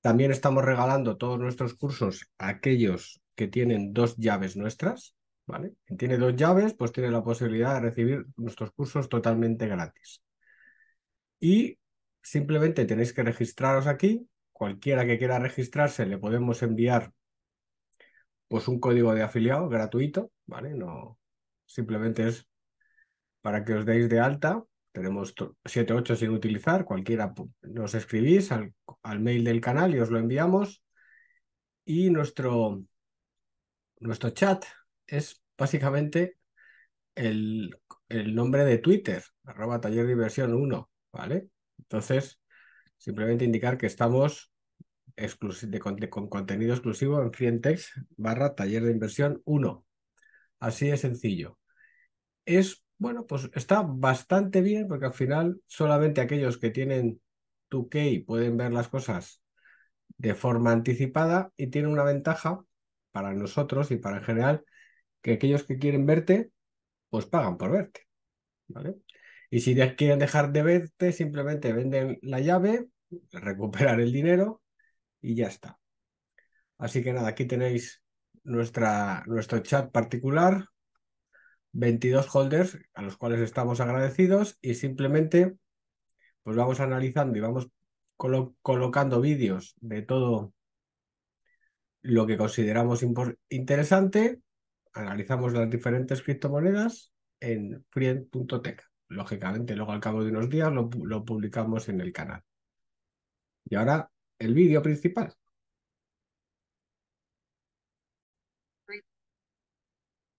también estamos regalando todos nuestros cursos a aquellos que tienen dos llaves nuestras, ¿vale? Quien tiene dos llaves, pues tiene la posibilidad de recibir nuestros cursos totalmente gratis. Y simplemente tenéis que registraros aquí. Cualquiera que quiera registrarse le podemos enviar pues un código de afiliado gratuito, ¿vale? No, simplemente es para que os deis de alta. Tenemos 7, ocho sin utilizar, cualquiera nos escribís al al mail del canal y os lo enviamos. Y nuestro, nuestro chat es básicamente el, nombre de Twitter, arroba taller inversión 1, ¿vale? Entonces, simplemente indicar que estamos con contenido exclusivo en Frientex barra taller de inversión 1. Así de sencillo. Es, bueno, pues está bastante bien porque al final solamente aquellos que tienen 2K pueden ver las cosas de forma anticipada y tiene una ventaja para nosotros y para en general que aquellos que quieren verte, pues pagan por verte. ¿vale? Y si quieren dejar de verte, simplemente venden la llave, recuperar el dinero y ya está. Así que nada, aquí tenéis nuestra, nuestro chat particular, 22 holders a los cuales estamos agradecidos y simplemente pues vamos analizando y vamos colocando vídeos de todo lo que consideramos interesante, analizamos las diferentes criptomonedas en friend.tech. Lógicamente, luego al cabo de unos días lo publicamos en el canal. Y ahora el vídeo principal.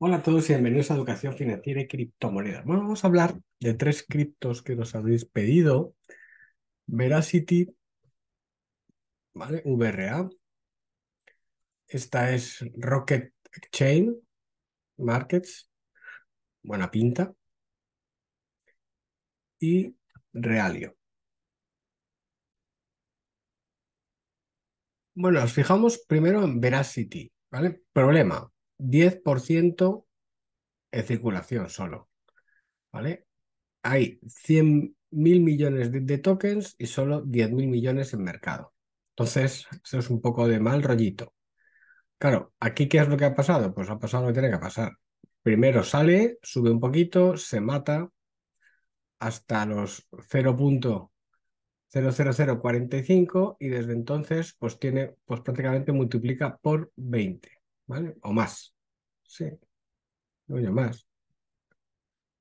Hola a todos y bienvenidos a Educación Financiera y Criptomonedas. Bueno, vamos a hablar de tres criptos que nos habéis pedido. Veracity, ¿vale? VRA. Esta es Rocket Exchange Markets. Buena pinta. Y Realio. Bueno, nos fijamos primero en Veracity, ¿vale? Problema 10% en circulación solo. ¿Vale? Hay 100.000 millones de, tokens y solo 10.000 millones en mercado. Entonces, eso es un poco de mal rollito. Claro, aquí qué es lo que ha pasado? Pues ha pasado lo que tiene que pasar. Primero sale, sube un poquito, se mata hasta los 0.00045 y desde entonces pues tiene pues prácticamente multiplica por 20. ¿vale? O más, sí, más,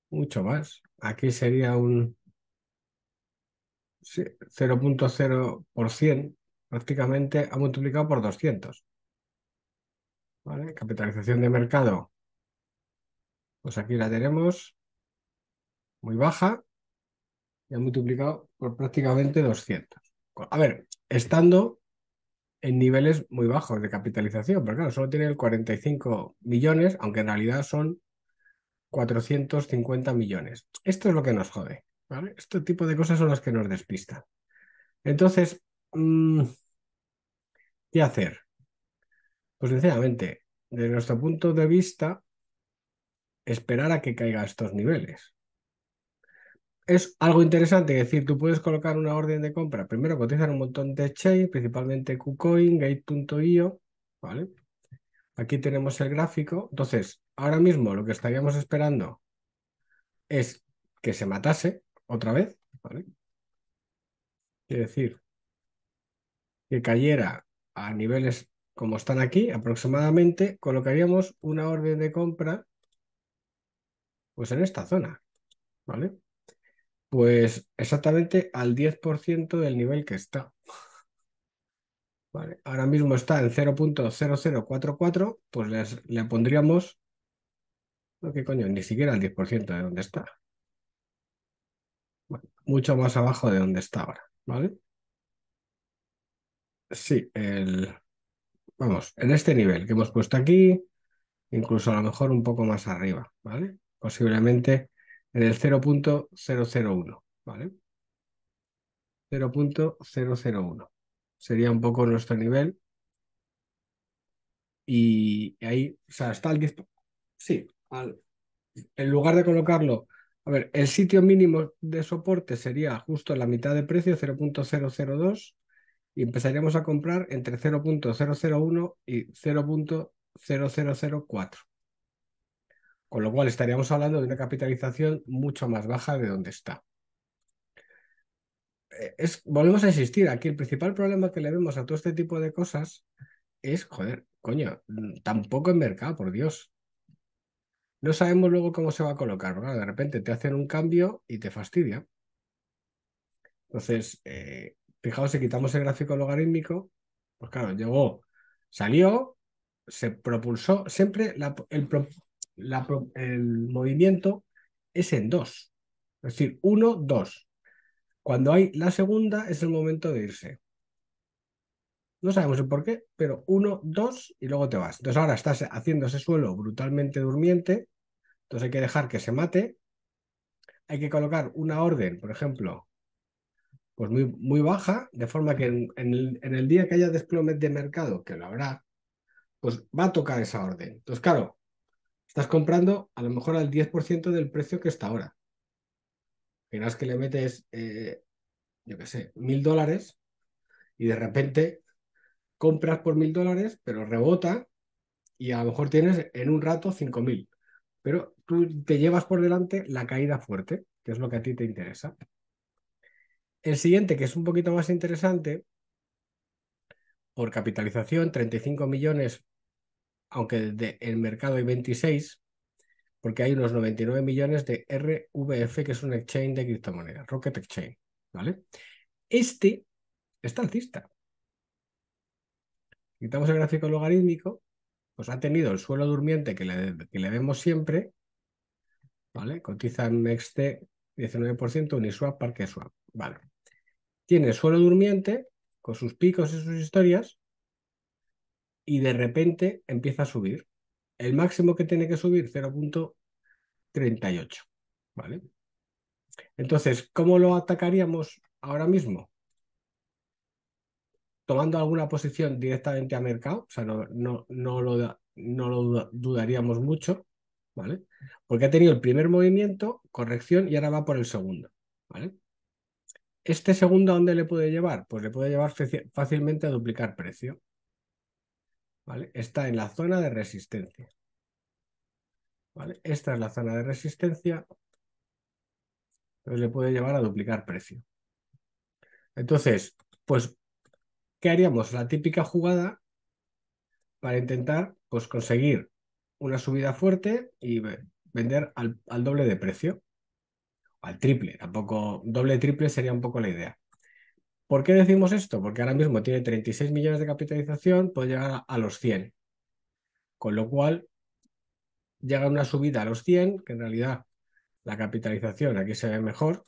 mucho más. Aquí sería un 0.0% prácticamente ha multiplicado por 200. ¿Vale? Capitalización de mercado. Pues aquí la tenemos muy baja y ha multiplicado por prácticamente 200. A ver, estando en niveles muy bajos de capitalización, pero claro, solo tiene el 45 millones, aunque en realidad son 450 millones. Esto es lo que nos jode, ¿vale? Este tipo de cosas son las que nos despistan. Entonces, mm, ¿qué hacer? Pues sinceramente, desde nuestro punto de vista, esperar a que caiga a estos niveles es algo interesante, es decir, tú puedes colocar una orden de compra. Primero cotizar un montón de exchange, principalmente KuCoin, Gate.io, ¿vale? Aquí tenemos el gráfico. Entonces, ahora mismo lo que estaríamos esperando es que se matase otra vez, ¿vale? es decir, que cayera a niveles como están aquí, aproximadamente, colocaríamos una orden de compra pues en esta zona, ¿vale? Pues exactamente al 10% del nivel que está. Vale, ahora mismo está en 0.0044, pues le pondríamos... No, ¿Qué coño? Ni siquiera el 10% de donde está. mucho más abajo de donde está ahora, ¿vale? Sí, el... Vamos, en este nivel que hemos puesto aquí, incluso a lo mejor un poco más arriba, ¿vale? Posiblemente en el 0.001, ¿vale? 0.001. Sería un poco nuestro nivel. Y ahí, o sea, está el Sí, en lugar de colocarlo, a ver, el sitio mínimo de soporte sería justo la mitad de precio, 0.002, y empezaríamos a comprar entre 0.001 y 0.0004. Con lo cual estaríamos hablando de una capitalización mucho más baja de donde está. Eh, es, volvemos a insistir, aquí el principal problema que le vemos a todo este tipo de cosas es, joder, coño, mm, tampoco en mercado, por Dios. No sabemos luego cómo se va a colocar, ¿verdad? De repente te hacen un cambio y te fastidia. Entonces, eh, fijaos, si quitamos el gráfico logarítmico, pues claro, llegó, salió, se propulsó, siempre el, el movimiento es en dos. Es decir, uno, dos. Cuando hay la segunda es el momento de irse. No sabemos el por qué, pero uno, dos y luego te vas. Entonces ahora estás haciendo ese suelo brutalmente durmiente, entonces hay que dejar que se mate. Hay que colocar una orden, por ejemplo, pues muy, muy baja, de forma que en, el, día que haya desplome de mercado, que lo habrá, pues va a tocar esa orden. Entonces, claro, Estás comprando a lo mejor al 10% del precio que está ahora. Verás que le metes, eh, yo qué sé, mil dólares y de repente compras por mil dólares, pero rebota y a lo mejor tienes en un rato cinco mil. Pero tú te llevas por delante la caída fuerte, que es lo que a ti te interesa. El siguiente, que es un poquito más interesante, por capitalización, 35 millones aunque desde el mercado hay 26, porque hay unos 99 millones de RVF, que es un exchange de criptomonedas, Rocket Exchange, ¿vale? Este está alcista. Quitamos el gráfico logarítmico, pues ha tenido el suelo durmiente que le, que le vemos siempre, ¿vale? Cotiza en MEXT 19%, Uniswap, ParqueSwap, ¿vale? Tiene suelo durmiente con sus picos y sus historias, y de repente empieza a subir. El máximo que tiene que subir, 0.38. ¿Vale? Entonces, ¿cómo lo atacaríamos ahora mismo? Tomando alguna posición directamente a mercado, o sea, no, no, no lo, no lo dudaríamos mucho, ¿vale? Porque ha tenido el primer movimiento, corrección, y ahora va por el segundo, ¿vale? ¿Este segundo a dónde le puede llevar? Pues le puede llevar fácilmente a duplicar precio. Está en la zona de resistencia. ¿vale? Esta es la zona de resistencia. Entonces le puede llevar a duplicar precio. Entonces, pues, ¿qué haríamos? La típica jugada para intentar pues, conseguir una subida fuerte y vender al, al doble de precio. Al triple, tampoco, doble triple sería un poco la idea. ¿Por qué decimos esto? Porque ahora mismo tiene 36 millones de capitalización, puede llegar a, los 100. Con lo cual, llega una subida a los 100, que en realidad la capitalización aquí se ve mejor.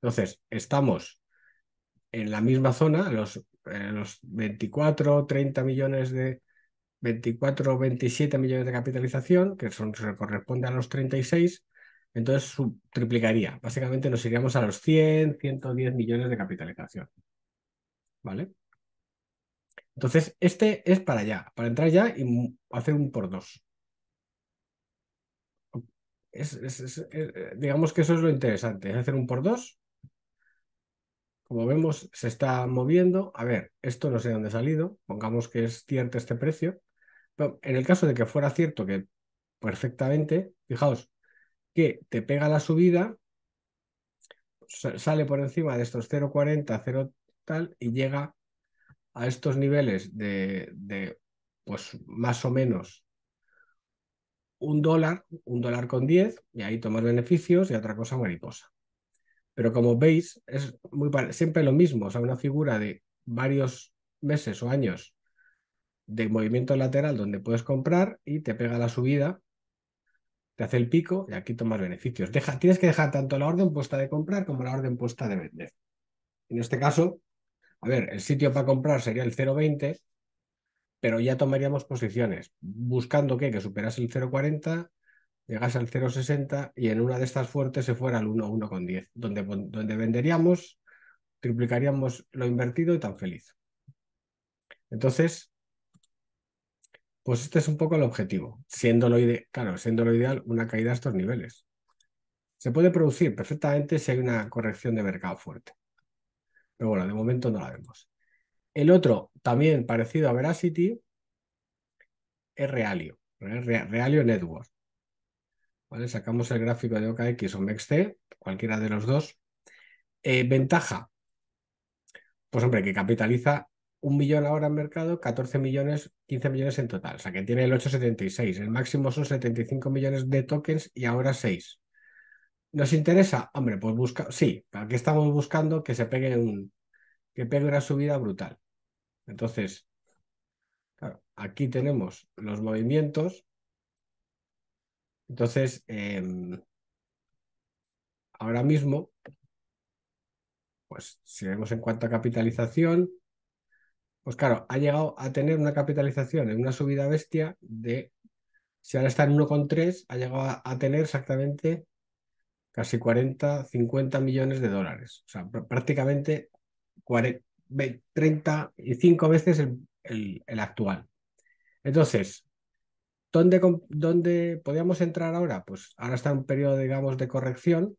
Entonces, estamos en la misma zona, los, los 24, 30 millones de... 24 o 27 millones de capitalización, que son, corresponde a los 36, entonces triplicaría. Básicamente nos iríamos a los 100, 110 millones de capitalización. ¿Vale? Entonces, este es para allá, para entrar ya y hacer un por dos. Eh, digamos que eso es lo interesante, es hacer un por dos. Como vemos, se está moviendo. A ver, esto no sé de dónde ha salido. Pongamos que es cierto este precio. Pero en el caso de que fuera cierto que perfectamente, fijaos, que te pega la subida, sale por encima de estos 0,40, 0 tal, y llega a estos niveles de, de pues más o menos un dólar, un dólar con 10, y ahí tomas beneficios y otra cosa mariposa. Pero como veis, es muy siempre lo mismo, o una figura de varios meses o años de movimiento lateral donde puedes comprar y te pega la subida te hace el pico y aquí tomas beneficios. tienes que dejar tanto la orden puesta de comprar como la orden puesta de vender. En este caso, a ver, el sitio para comprar sería el 0,20, pero ya tomaríamos posiciones, buscando que, que superase el 0,40, llegase al 0,60 y en una de estas fuertes se fuera al 1,10. con donde, donde venderíamos, triplicaríamos lo invertido y tan feliz. Entonces, pues este es un poco el objetivo, siendo lo, ideal una caída a estos niveles. Se puede producir perfectamente si hay una corrección de mercado fuerte. Pero bueno, de momento no la vemos. El otro, también parecido a Veracity, es Realio, Realio Network. ¿Vale? Sacamos el gráfico de OKX o MexC, cualquiera de los dos. Eh, ventaja, pues hombre, que capitaliza un millón ahora en mercado, 14 millones, 15 millones en total. O sea, que tiene el 8,76. El máximo son 75 millones de tokens y ahora 6. ¿Nos interesa? Hombre, pues busca, sí, qué estamos buscando que se pegue un, que pegue una subida brutal. Entonces, aquí tenemos los movimientos. Entonces, em, ahora mismo, pues si vemos en cuanto a capitalización, pues claro, ha llegado a tener una capitalización en una subida bestia de, si ahora está en 1,3, ha llegado a, tener exactamente casi 40, 50 millones de dólares. O sea, prácticamente 35 veces el, actual. Entonces, ¿Dónde, ¿Dónde, podríamos entrar ahora? Pues ahora está en un periodo, digamos, de corrección.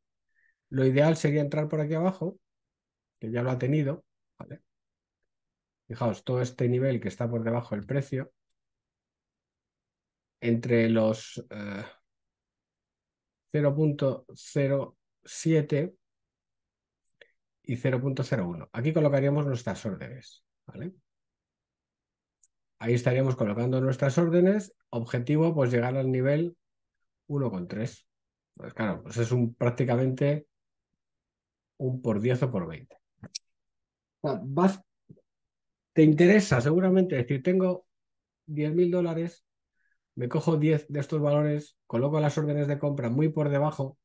Lo ideal sería entrar por aquí abajo, que ya lo ha tenido, ¿vale? Fijaos, todo este nivel que está por debajo del precio, entre los 0.07 eh, y 0.01. Aquí colocaríamos nuestras órdenes. ¿vale? Ahí estaríamos colocando nuestras órdenes. Objetivo, pues llegar al nivel 1,3. Pues claro, pues es un prácticamente un por 10 o por 20 te interesa seguramente decir, tengo 10 mil dólares, me cojo 10 de estos valores, coloco las órdenes de compra muy por debajo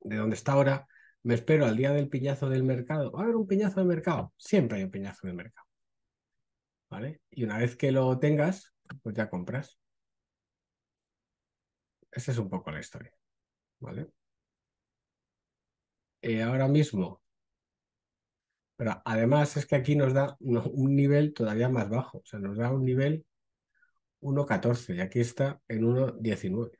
de donde está ahora, me espero al día del piñazo del mercado. Va a haber un piñazo del mercado, siempre hay un piñazo del mercado. ¿Vale? Y una vez que lo tengas, pues ya compras. Esa es un poco la historia. ¿Vale? Eh, ahora mismo pero además es que aquí nos da un nivel todavía más bajo, o sea, nos da un nivel 1.14 y aquí está en 1.19.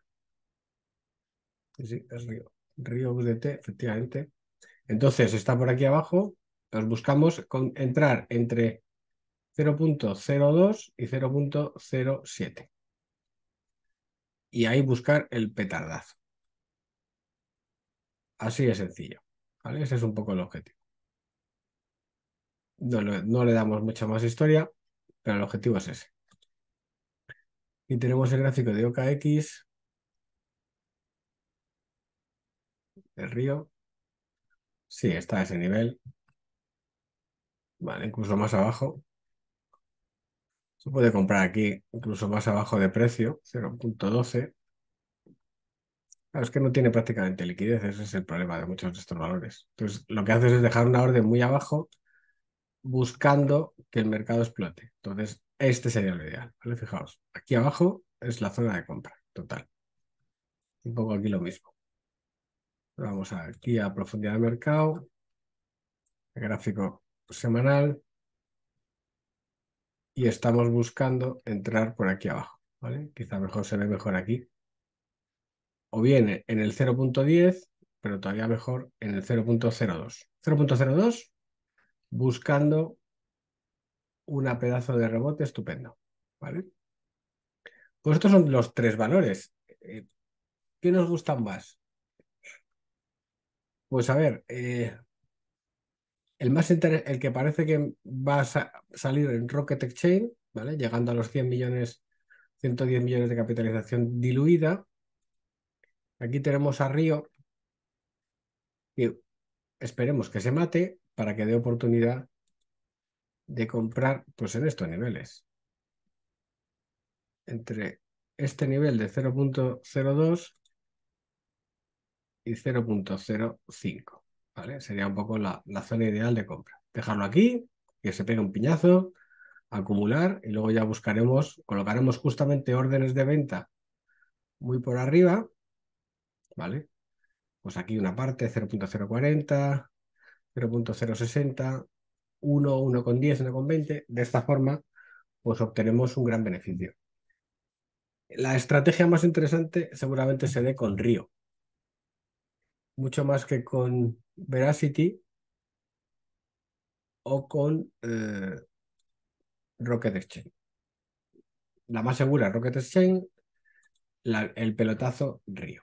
Sí, es Río. Río UDT, efectivamente. Entonces está por aquí abajo, nos buscamos entrar entre 0.02 y 0.07. Y ahí buscar el petardazo. Así de sencillo. ¿vale? Ese es un poco el objetivo. No, le damos mucha más historia, pero el objetivo es ese. Y tenemos el gráfico de OKX, el río. Sí, está a ese nivel. Vale, incluso más abajo. Se puede comprar aquí, incluso más abajo de precio, 0.12. Claro, es que no tiene prácticamente liquidez, ese es el problema de muchos de estos valores. Entonces, lo que haces es dejar una orden muy abajo buscando que el mercado explote. Entonces, este sería lo ideal, ¿vale? Fijaos, aquí abajo es la zona de compra total. Un poco aquí lo mismo. Vamos aquí a profundidad de mercado, gráfico semanal, y estamos buscando entrar por aquí abajo, ¿vale? Quizá mejor se ve mejor aquí. O viene en el 0.10, pero todavía mejor en el 0.02. 0.02 buscando una pedazo de rebote estupendo. ¿Vale? Pues estos son los tres valores. Eh, ¿Qué nos gustan más? Pues a ver, eh, el más el que parece que va a salir en Rocket Exchange, ¿vale? Llegando a los 100 millones, 110 millones de capitalización diluida. Aquí tenemos a Río, que esperemos que se mate para que dé oportunidad de comprar pues en estos niveles. Entre este nivel de 0.02 y 0.05. ¿vale? Sería un poco la, la, zona ideal de compra. Dejarlo aquí, que se pegue un piñazo, acumular y luego ya buscaremos, colocaremos justamente órdenes de venta muy por arriba, ¿vale? pues aquí una parte, 0.040, 0.060, 1, 1,10, 1,20. De esta forma, pues obtenemos un gran beneficio. La estrategia más interesante seguramente se dé con Río, mucho más que con Veracity o con eh, Rocket Exchange. La más segura, Rocket Exchange, el pelotazo Río.